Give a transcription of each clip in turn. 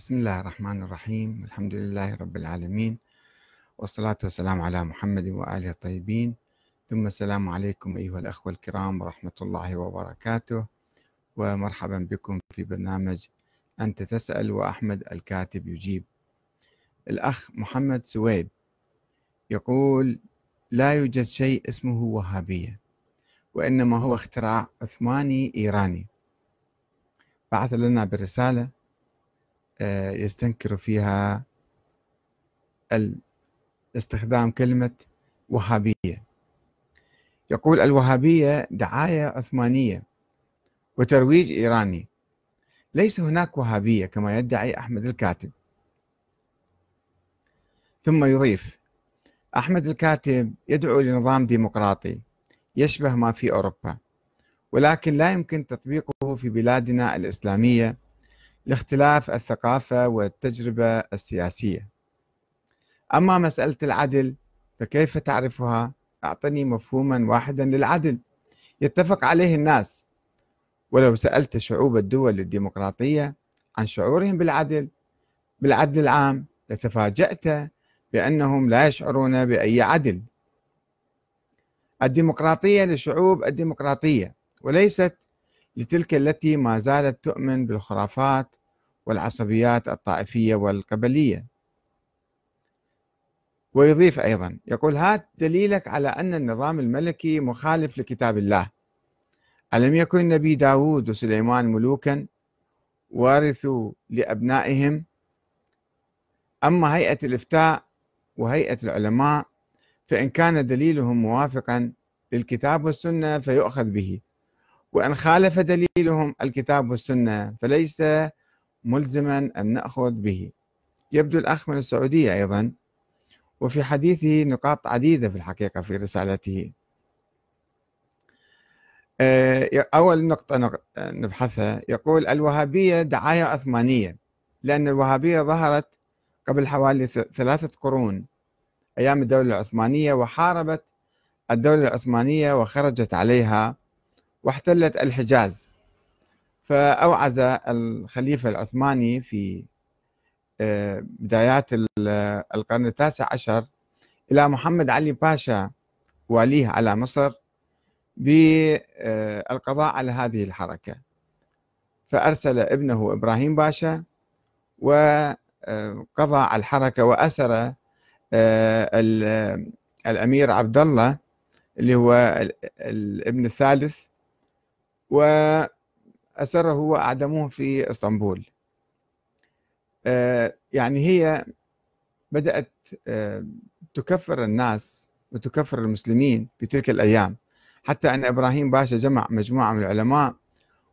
بسم الله الرحمن الرحيم الحمد لله رب العالمين والصلاة والسلام على محمد وآله الطيبين ثم السلام عليكم أيها الأخوة الكرام ورحمة الله وبركاته ومرحبا بكم في برنامج أنت تسأل وأحمد الكاتب يجيب الأخ محمد سويد يقول لا يوجد شيء اسمه وهابية وإنما هو اختراع عثماني إيراني بعث لنا برسالة آه، يستنكر فيها استخدام كلمة وهابية يقول الوهابية دعاية عثمانية وترويج إيراني ليس هناك وهابية كما يدعي أحمد الكاتب ثم يضيف أحمد الكاتب يدعو لنظام ديمقراطي يشبه ما في أوروبا ولكن لا يمكن تطبيقه في بلادنا الإسلامية لاختلاف الثقافة والتجربة السياسية أما مسألة العدل فكيف تعرفها؟ أعطني مفهوما واحدا للعدل يتفق عليه الناس ولو سألت شعوب الدول الديمقراطية عن شعورهم بالعدل بالعدل العام لتفاجأت بأنهم لا يشعرون بأي عدل الديمقراطية لشعوب الديمقراطية وليست لتلك التي ما زالت تؤمن بالخرافات والعصبيات الطائفية والقبلية ويضيف أيضا يقول هات دليلك على أن النظام الملكي مخالف لكتاب الله ألم يكن نبي داود وسليمان ملوكا وارثوا لأبنائهم أما هيئة الإفتاء وهيئة العلماء فإن كان دليلهم موافقا للكتاب والسنة فيؤخذ به وإن خالف دليلهم الكتاب والسنة فليس ملزما أن نأخذ به يبدو الأخ من السعودية أيضا وفي حديثه نقاط عديدة في الحقيقة في رسالته آه، أول نقطة نبحثها يقول الوهابية دعاية عثمانية لأن الوهابية ظهرت قبل حوالي ثلاثة قرون أيام الدولة العثمانية وحاربت الدولة العثمانية وخرجت عليها واحتلت الحجاز فأوعز الخليفة العثماني في آه، بدايات القرن التاسع عشر إلى محمد علي باشا واليه على مصر بالقضاء آه، على هذه الحركة فأرسل ابنه إبراهيم باشا وقضى آه، على الحركة وأسر الأمير عبد الله اللي هو الابن الثالث وأسره وأعدموه في اسطنبول آه، يعني هي بدأت آه، تكفر الناس وتكفر المسلمين في تلك الأيام حتى أن إبراهيم باشا جمع مجموعة من العلماء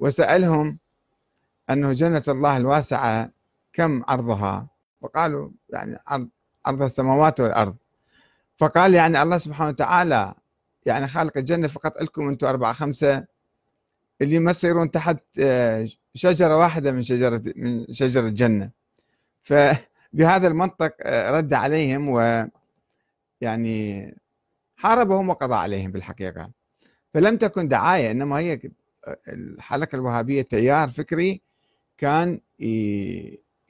وسألهم أنه جنة الله الواسعة كم عرضها وقالوا يعني عرض, عرض السماوات والأرض فقال يعني الله سبحانه وتعالى يعني خالق الجنة فقط لكم أنتم أربعة خمسة اللي ما يصيرون تحت آه، شجرة واحدة من شجرة من شجرة الجنة فبهذا المنطق آه، رد عليهم و يعني حاربهم وقضى عليهم بالحقيقة فلم تكن دعاية إنما هي الحلقة الوهابية تيار فكري كان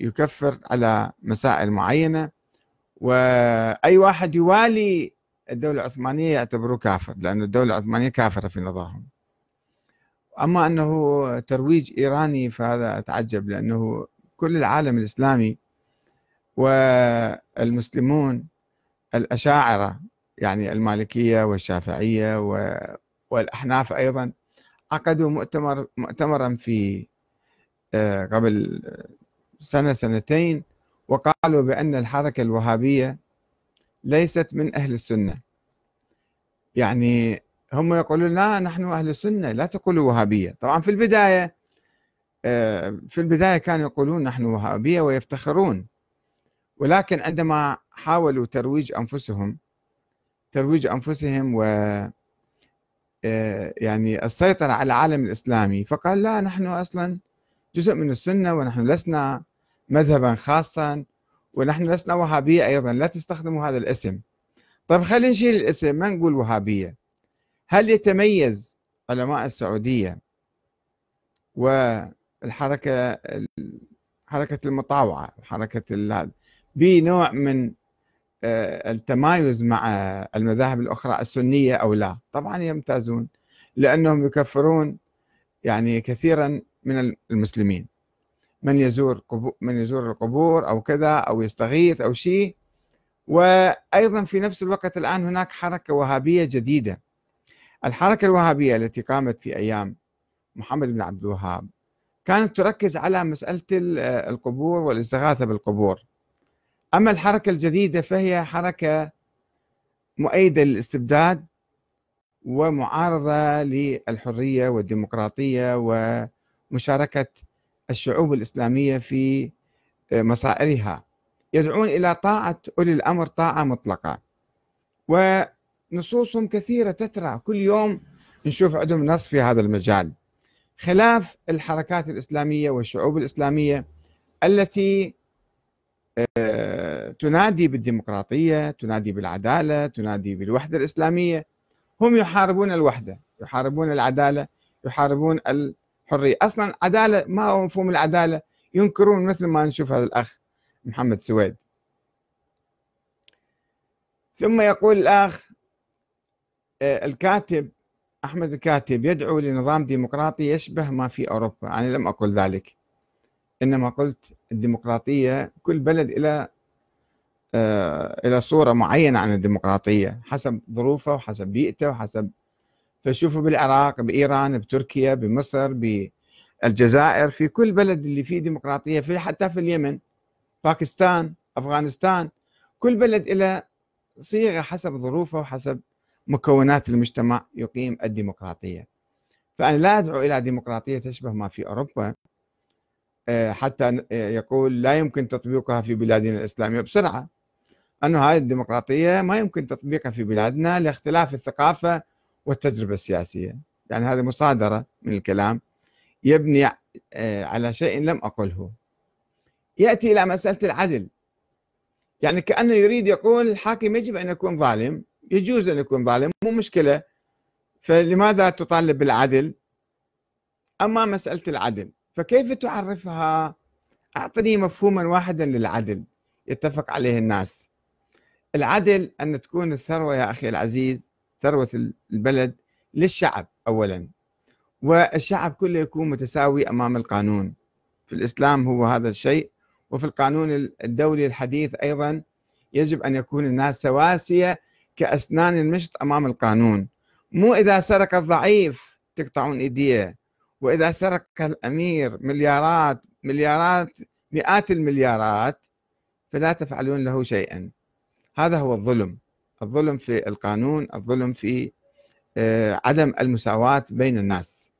يكفر على مسائل معينة وأي واحد يوالي الدولة العثمانية يعتبره كافر لأن الدولة العثمانية كافرة في نظرهم أما أنه ترويج إيراني فهذا أتعجب لأنه كل العالم الإسلامي والمسلمون الأشاعرة يعني المالكية والشافعية والأحناف أيضا عقدوا مؤتمر مؤتمرا في آه، قبل سنة سنتين وقالوا بأن الحركة الوهابية ليست من أهل السنة يعني هم يقولون لا نحن أهل السنة لا تقولوا وهابية طبعا في البداية آه، في البداية كانوا يقولون نحن وهابية ويفتخرون ولكن عندما حاولوا ترويج أنفسهم ترويج أنفسهم و آه، يعني السيطرة على العالم الإسلامي فقال لا نحن أصلا جزء من السنة ونحن لسنا مذهبا خاصا ونحن لسنا وهابية أيضا لا تستخدموا هذا الاسم طيب خلينا نشيل الاسم ما نقول وهابية هل يتميز علماء السعودية والحركة حركة المطاوعة حركة بنوع من آه، التمايز مع المذاهب الأخرى السنية أو لا طبعا يمتازون لأنهم يكفرون يعني كثيرا من المسلمين من يزور من يزور القبور أو كذا أو يستغيث أو شيء وأيضا في نفس الوقت الآن هناك حركة وهابية جديدة الحركة الوهابية التي قامت في أيام محمد بن عبد الوهاب كانت تركز على مسألة القبور والاستغاثة بالقبور أما الحركة الجديدة فهي حركة مؤيدة للاستبداد ومعارضة للحرية والديمقراطية ومشاركة الشعوب الإسلامية في مصائرها يدعون إلى طاعة أولي الأمر طاعة مطلقة و نصوصهم كثيرة تترع كل يوم نشوف عندهم نص في هذا المجال خلاف الحركات الإسلامية والشعوب الإسلامية التي آه، تنادي بالديمقراطية تنادي بالعدالة تنادي بالوحدة الإسلامية هم يحاربون الوحدة يحاربون العدالة يحاربون الحرية أصلا عدالة ما هو مفهوم العدالة ينكرون مثل ما نشوف هذا الأخ محمد سويد ثم يقول الأخ آه، الكاتب أحمد الكاتب يدعو لنظام ديمقراطي يشبه ما في أوروبا أنا لم أقل ذلك إنما قلت الديمقراطية كل بلد إلى آه، إلى صورة معينة عن الديمقراطية حسب ظروفه وحسب بيئته وحسب فشوفوا بالعراق بإيران بتركيا بمصر بالجزائر في كل بلد اللي فيه ديمقراطية في حتى في اليمن باكستان أفغانستان كل بلد إلى صيغة حسب ظروفه وحسب مكونات المجتمع يقيم الديمقراطية فأنا لا أدعو إلى ديمقراطية تشبه ما في أوروبا آه، حتى آه، يقول لا يمكن تطبيقها في بلادنا الإسلامية بسرعة أنه هذه الديمقراطية ما يمكن تطبيقها في بلادنا لاختلاف الثقافة والتجربة السياسية يعني هذه مصادرة من الكلام يبني آه، على شيء لم أقله يأتي إلى مسألة العدل يعني كأنه يريد يقول الحاكم يجب أن يكون ظالم يجوز أن يكون ظالم مو مشكلة فلماذا تطالب بالعدل أما مسألة العدل فكيف تعرفها أعطني مفهوما واحدا للعدل يتفق عليه الناس العدل أن تكون الثروة يا أخي العزيز ثروة البلد للشعب أولا والشعب كله يكون متساوي أمام القانون في الإسلام هو هذا الشيء وفي القانون الدولي الحديث أيضا يجب أن يكون الناس سواسية كأسنان المشط أمام القانون مو إذا سرق الضعيف تقطعون إيديه وإذا سرق الأمير مليارات مليارات مئات المليارات فلا تفعلون له شيئا هذا هو الظلم الظلم في القانون الظلم في آه، عدم المساواة بين الناس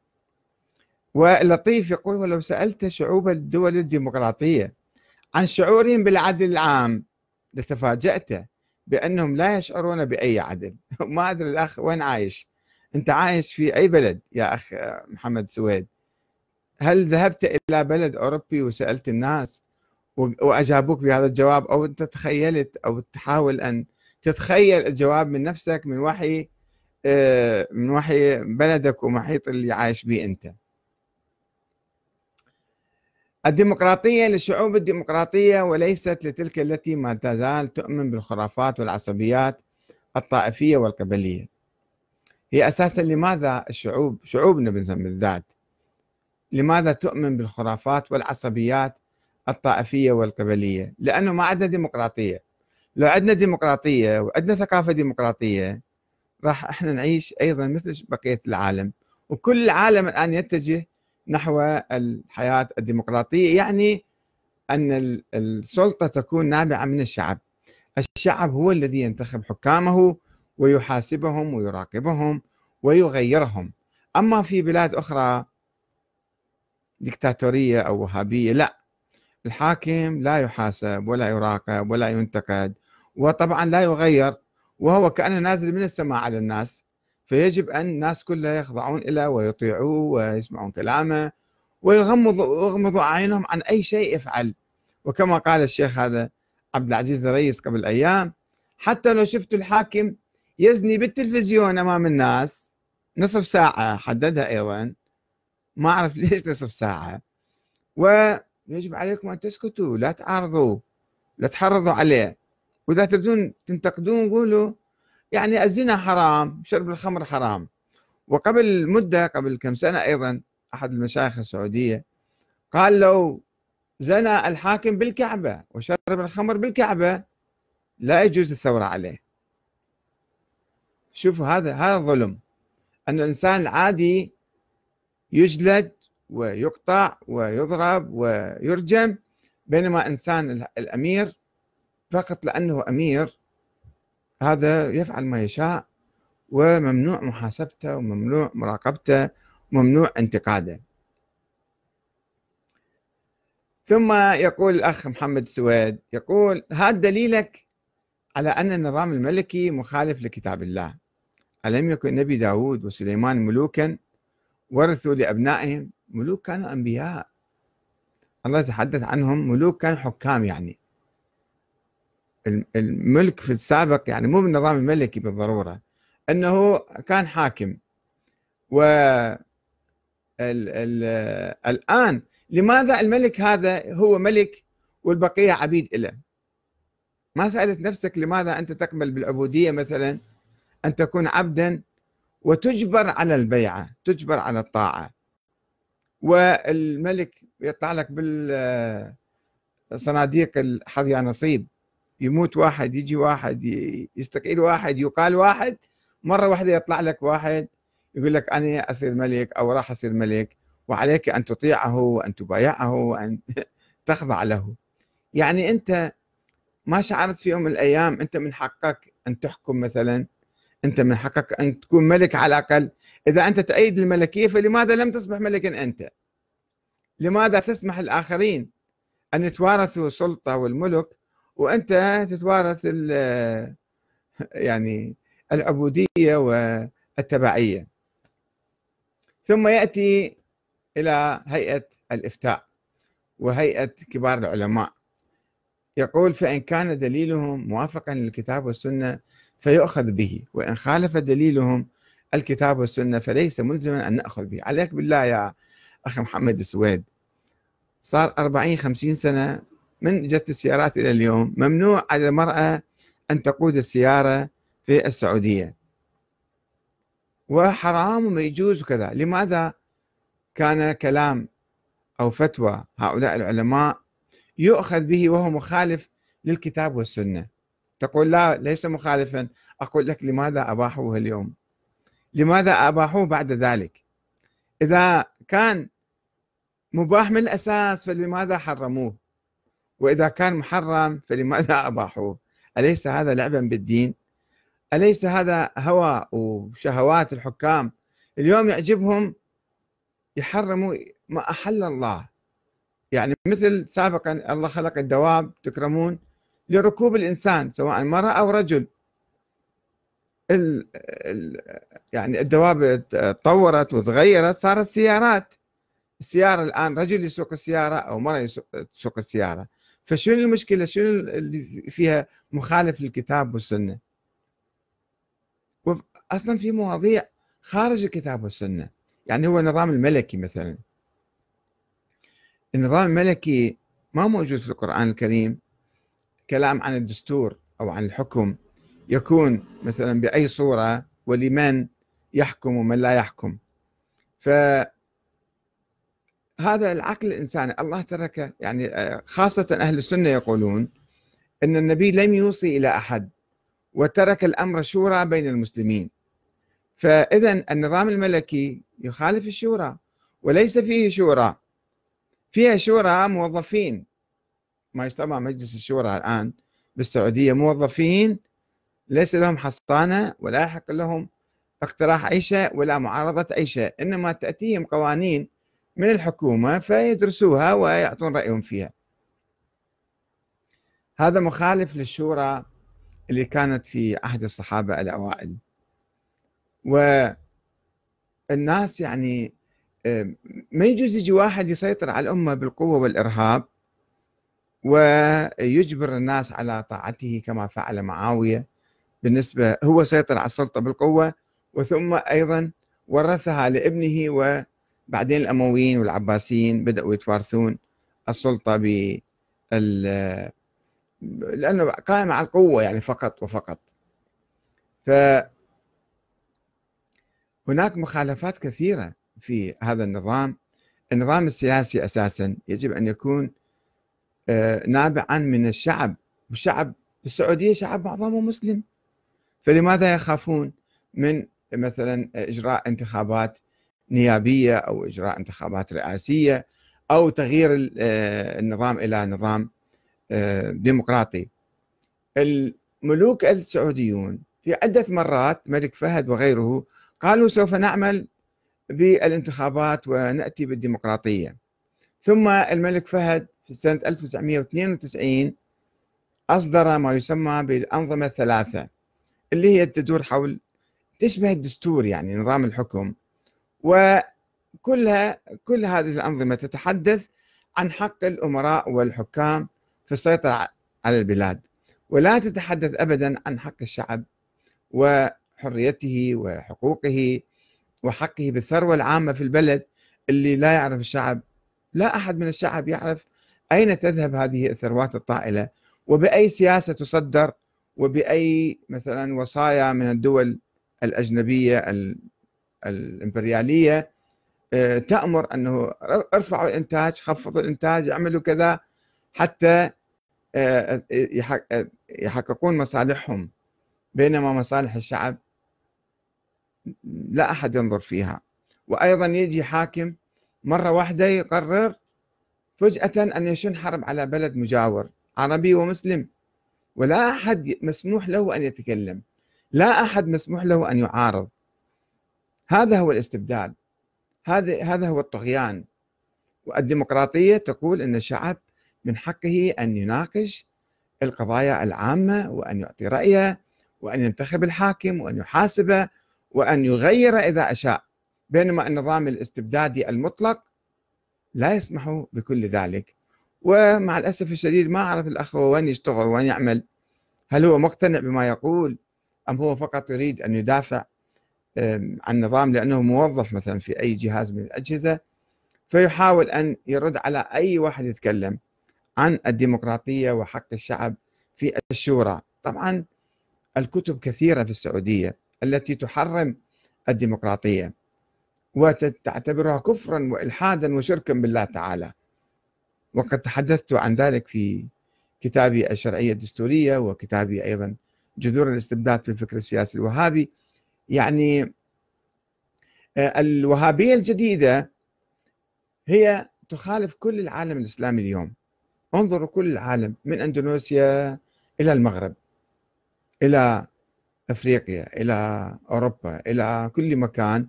واللطيف يقول ولو سألت شعوب الدول الديمقراطية عن شعورهم بالعدل العام لتفاجأت بأنهم لا يشعرون بأي عدل ما أدري الأخ وين عايش أنت عايش في أي بلد يا أخ محمد سويد هل ذهبت إلى بلد أوروبي وسألت الناس وأجابوك بهذا الجواب أو أنت تخيلت أو تحاول أن تتخيل الجواب من نفسك من وحي آه، من وحي بلدك ومحيط اللي عايش به أنت الديمقراطية للشعوب الديمقراطية وليست لتلك التي ما تزال تؤمن بالخرافات والعصبيات الطائفية والقبلية هي أساسا لماذا الشعوب شعوبنا بالذات لماذا تؤمن بالخرافات والعصبيات الطائفية والقبلية لأنه ما عندنا ديمقراطية لو عندنا ديمقراطية وعندنا ثقافة ديمقراطية راح احنا نعيش أيضا مثل بقية العالم وكل العالم الآن يتجه نحو الحياة الديمقراطية يعني أن السلطة تكون نابعة من الشعب الشعب هو الذي ينتخب حكامه ويحاسبهم ويراقبهم ويغيرهم أما في بلاد أخرى ديكتاتورية أو وهابية لا الحاكم لا يحاسب ولا يراقب ولا ينتقد وطبعا لا يغير وهو كأنه نازل من السماء على الناس فيجب أن الناس كلها يخضعون له ويطيعوه ويسمعون كلامه ويغمضوا يغمضوا أعينهم عن أي شيء يفعل وكما قال الشيخ هذا عبد العزيز الرئيس قبل أيام حتى لو شفت الحاكم يزني بالتلفزيون أمام الناس نصف ساعة حددها أيضا ما أعرف ليش نصف ساعة ويجب عليكم أن تسكتوا لا تعارضوا لا تحرضوا عليه وإذا تبدون تنتقدون قولوا يعني الزنا حرام شرب الخمر حرام وقبل مدة قبل كم سنة أيضا أحد المشايخ السعودية قال لو زنى الحاكم بالكعبة وشرب الخمر بالكعبة لا يجوز الثورة عليه شوفوا هذا هذا ظلم أن الإنسان العادي يجلد ويقطع ويضرب ويرجم بينما إنسان الأمير فقط لأنه أمير هذا يفعل ما يشاء وممنوع محاسبته وممنوع مراقبته وممنوع انتقاده ثم يقول الأخ محمد السويد يقول هذا دليلك على أن النظام الملكي مخالف لكتاب الله ألم يكن نبي داود وسليمان ملوكا ورثوا لأبنائهم ملوك كانوا أنبياء الله يتحدث عنهم ملوك كانوا حكام يعني الملك في السابق يعني مو بالنظام الملكي بالضروره انه كان حاكم و ال الان لماذا الملك هذا هو ملك والبقيه عبيد له؟ ما سالت نفسك لماذا انت تقبل بالعبوديه مثلا ان تكون عبدا وتجبر على البيعه، تجبر على الطاعه والملك يطلع لك بال صناديق الحظ يا نصيب يموت واحد يجي واحد يستقيل واحد يقال واحد مرة واحدة يطلع لك واحد يقول لك أنا أصير ملك أو راح أصير ملك وعليك أن تطيعه وأن تبايعه وأن تخضع له يعني أنت ما شعرت في يوم من الأيام أنت من حقك أن تحكم مثلا أنت من حقك أن تكون ملك على الأقل إذا أنت تأيد الملكية فلماذا لم تصبح ملكا أنت لماذا تسمح الآخرين أن يتوارثوا السلطة والملك وانت تتوارث يعني العبوديه والتبعيه ثم ياتي الى هيئه الافتاء وهيئه كبار العلماء يقول فان كان دليلهم موافقا للكتاب والسنه فيؤخذ به وان خالف دليلهم الكتاب والسنه فليس ملزما ان ناخذ به عليك بالله يا اخي محمد السويد صار 40 50 سنه من جت السيارات إلى اليوم ممنوع على المرأة أن تقود السيارة في السعودية وحرام وما يجوز وكذا لماذا كان كلام أو فتوى هؤلاء العلماء يؤخذ به وهو مخالف للكتاب والسنة تقول لا ليس مخالفا أقول لك لماذا أباحوه اليوم لماذا أباحوه بعد ذلك إذا كان مباح من الأساس فلماذا حرموه وإذا كان محرم فلماذا أباحوه أليس هذا لعبا بالدين أليس هذا هوى وشهوات الحكام اليوم يعجبهم يحرموا ما أحل الله يعني مثل سابقا الله خلق الدواب تكرمون لركوب الإنسان سواء مرأة أو رجل ال ال يعني الدواب تطورت وتغيرت صارت سيارات السيارة الآن رجل يسوق السيارة أو مرأة تسوق السيارة فشنو المشكله شنو اللي فيها مخالف للكتاب والسنه اصلا في مواضيع خارج الكتاب والسنه يعني هو النظام الملكي مثلا النظام الملكي ما موجود في القران الكريم كلام عن الدستور او عن الحكم يكون مثلا باي صوره ولمن يحكم ومن لا يحكم ف هذا العقل الإنساني الله تركه يعني آه، خاصة أهل السنة يقولون أن النبي لم يوصي إلى أحد وترك الأمر شورى بين المسلمين فإذا النظام الملكي يخالف الشورى وليس فيه شورى فيها شورى موظفين ما يسمى مجلس الشورى الآن بالسعودية موظفين ليس لهم حصانة ولا يحق لهم اقتراح أي شيء ولا معارضة أي شيء إنما تأتيهم قوانين من الحكومة فيدرسوها ويعطون رأيهم فيها هذا مخالف للشورى اللي كانت في عهد الصحابة الأوائل والناس يعني ما يجوز يجي واحد يسيطر على الأمة بالقوة والإرهاب ويجبر الناس على طاعته كما فعل معاوية بالنسبة هو سيطر على السلطة بالقوة وثم أيضا ورثها لابنه و بعدين الأمويين والعباسيين بدأوا يتوارثون السلطة ب لأنه قائم على القوة يعني فقط وفقط ف هناك مخالفات كثيرة في هذا النظام النظام السياسي أساسا يجب أن يكون آه، نابعا من الشعب والشعب السعودية شعب معظمه مسلم فلماذا يخافون من مثلا إجراء انتخابات نيابيه او اجراء انتخابات رئاسيه او تغيير آه، النظام الى نظام آه، ديمقراطي. الملوك السعوديون في عده مرات ملك فهد وغيره قالوا سوف نعمل بالانتخابات وناتي بالديمقراطيه. ثم الملك فهد في سنه 1992 اصدر ما يسمى بالانظمه الثلاثه اللي هي تدور حول تشبه الدستور يعني نظام الحكم وكلها كل هذه الأنظمة تتحدث عن حق الأمراء والحكام في السيطرة على البلاد ولا تتحدث أبدا عن حق الشعب وحريته وحقوقه وحقه بالثروة العامة في البلد اللي لا يعرف الشعب لا أحد من الشعب يعرف أين تذهب هذه الثروات الطائلة وبأي سياسة تصدر وبأي مثلا وصايا من الدول الأجنبية الامبرياليه آه، تامر انه ارفعوا الانتاج خفضوا الانتاج اعملوا كذا حتى آه، آه، يحققون مصالحهم بينما مصالح الشعب لا احد ينظر فيها وايضا يجي حاكم مره واحده يقرر فجاه ان يشن حرب على بلد مجاور عربي ومسلم ولا احد مسموح له ان يتكلم لا احد مسموح له ان يعارض هذا هو الاستبداد هذا هذا هو الطغيان والديمقراطيه تقول ان الشعب من حقه ان يناقش القضايا العامه وان يعطي رايه وان ينتخب الحاكم وان يحاسبه وان يغير اذا اشاء بينما النظام الاستبدادي المطلق لا يسمح بكل ذلك ومع الاسف الشديد ما اعرف الاخ وين يشتغل وين يعمل هل هو مقتنع بما يقول ام هو فقط يريد ان يدافع عن النظام لأنه موظف مثلا في أي جهاز من الأجهزة فيحاول أن يرد على أي واحد يتكلم عن الديمقراطية وحق الشعب في الشورى طبعا الكتب كثيرة في السعودية التي تحرم الديمقراطية وتعتبرها كفرا وإلحادا وشركا بالله تعالى وقد تحدثت عن ذلك في كتابي الشرعية الدستورية وكتابي أيضا جذور الاستبداد في الفكر السياسي الوهابي يعني آه، الوهابية الجديدة هي تخالف كل العالم الإسلامي اليوم انظروا كل العالم من أندونيسيا إلى المغرب إلى أفريقيا إلى أوروبا إلى كل مكان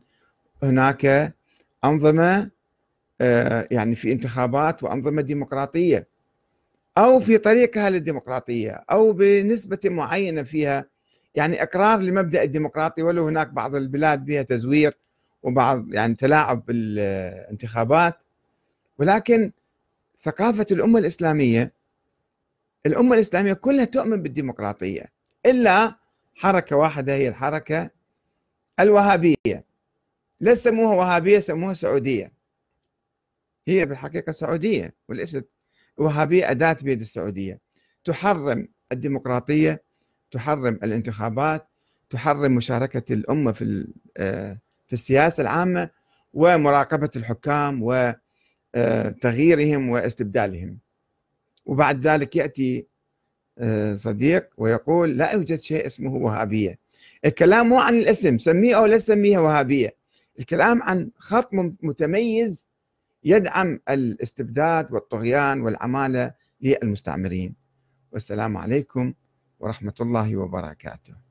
هناك أنظمة آه، يعني في انتخابات وأنظمة ديمقراطية أو في طريقها للديمقراطية أو بنسبة معينة فيها يعني اقرار لمبدا الديمقراطي ولو هناك بعض البلاد بها تزوير وبعض يعني تلاعب بالانتخابات ولكن ثقافه الامه الاسلاميه الامه الاسلاميه كلها تؤمن بالديمقراطيه الا حركه واحده هي الحركه الوهابيه لا سموها وهابيه سموها سعوديه هي بالحقيقه سعوديه وليست وهابيه اداه بيد السعوديه تحرم الديمقراطيه تحرم الانتخابات تحرم مشاركة الأمة في آه، في السياسة العامة ومراقبة الحكام وتغييرهم آه، واستبدالهم وبعد ذلك يأتي آه، صديق ويقول لا يوجد شيء اسمه وهابية الكلام مو عن الاسم سميه أو لا سميها وهابية الكلام عن خط متميز يدعم الاستبداد والطغيان والعمالة للمستعمرين والسلام عليكم ورحمة الله وبركاته